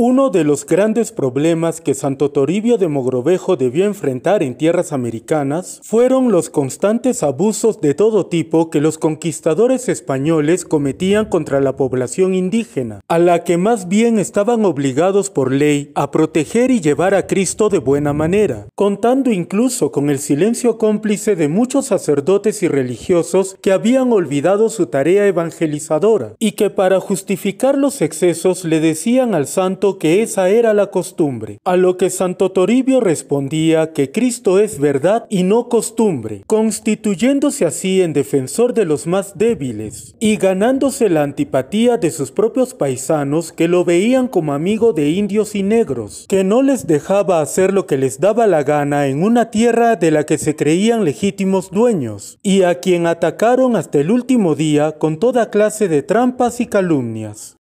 Uno de los grandes problemas que Santo Toribio de Mogrovejo debió enfrentar en tierras americanas fueron los constantes abusos de todo tipo que los conquistadores españoles cometían contra la población indígena, a la que más bien estaban obligados por ley a proteger y llevar a Cristo de buena manera, contando incluso con el silencio cómplice de muchos sacerdotes y religiosos que habían olvidado su tarea evangelizadora y que para justificar los excesos le decían al santo que esa era la costumbre. A lo que Santo Toribio respondía que Cristo es verdad y no costumbre, constituyéndose así en defensor de los más débiles y ganándose la antipatía de sus propios paisanos que lo veían como amigo de indios y negros, que no les dejaba hacer lo que les daba la gana en una tierra de la que se creían legítimos dueños, y a quien atacaron hasta el último día con toda clase de trampas y calumnias.